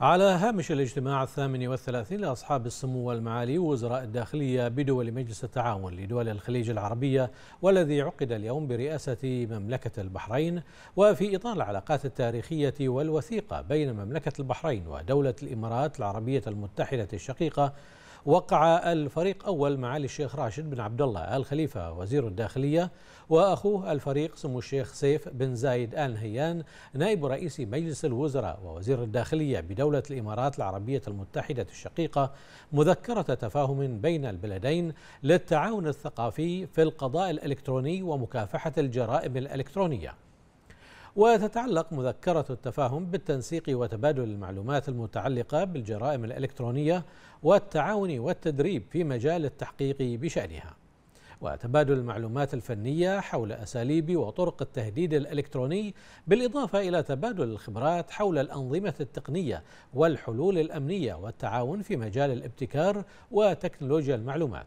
على هامش الاجتماع الثامن والثلاثين لأصحاب السمو والمعالي وزراء الداخلية بدول مجلس التعاون لدول الخليج العربية والذي عقد اليوم برئاسة مملكة البحرين وفي إطار العلاقات التاريخية والوثيقة بين مملكة البحرين ودولة الإمارات العربية المتحدة الشقيقة وقع الفريق أول معالي الشيخ راشد بن عبد الله آل خليفة وزير الداخلية وأخوه الفريق سمو الشيخ سيف بن زايد آل نهيان نائب رئيس مجلس الوزراء ووزير الداخلية بدولة الإمارات العربية المتحدة الشقيقة مذكرة تفاهم بين البلدين للتعاون الثقافي في القضاء الإلكتروني ومكافحة الجرائم الإلكترونية وتتعلق مذكرة التفاهم بالتنسيق وتبادل المعلومات المتعلقة بالجرائم الإلكترونية والتعاون والتدريب في مجال التحقيق بشأنها وتبادل المعلومات الفنية حول أساليب وطرق التهديد الإلكتروني بالإضافة إلى تبادل الخبرات حول الأنظمة التقنية والحلول الأمنية والتعاون في مجال الابتكار وتكنولوجيا المعلومات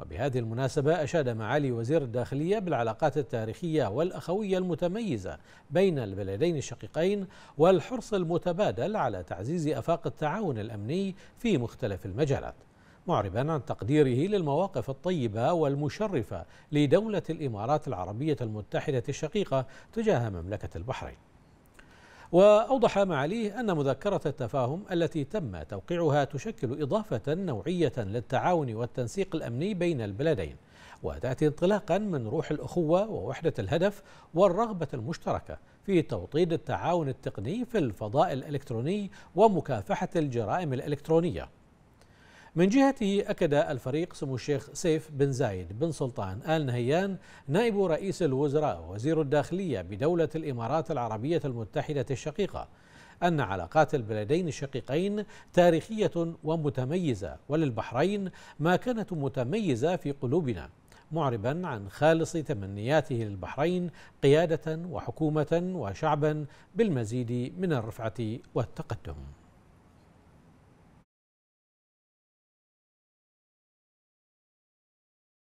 وبهذه المناسبة أشاد معالي وزير الداخلية بالعلاقات التاريخية والأخوية المتميزة بين البلدين الشقيقين والحرص المتبادل على تعزيز أفاق التعاون الأمني في مختلف المجالات معربا عن تقديره للمواقف الطيبة والمشرفة لدولة الإمارات العربية المتحدة الشقيقة تجاه مملكة البحرين وأوضح معاليه أن مذكرة التفاهم التي تم توقيعها تشكل إضافة نوعية للتعاون والتنسيق الأمني بين البلدين وتأتي انطلاقا من روح الأخوة ووحدة الهدف والرغبة المشتركة في توطيد التعاون التقني في الفضاء الإلكتروني ومكافحة الجرائم الإلكترونية من جهته أكد الفريق سمو الشيخ سيف بن زايد بن سلطان آل نهيان نائب رئيس الوزراء وزير الداخلية بدولة الإمارات العربية المتحدة الشقيقة أن علاقات البلدين الشقيقين تاريخية ومتميزة وللبحرين ما كانت متميزة في قلوبنا معربا عن خالص تمنياته للبحرين قيادة وحكومة وشعبا بالمزيد من الرفعة والتقدم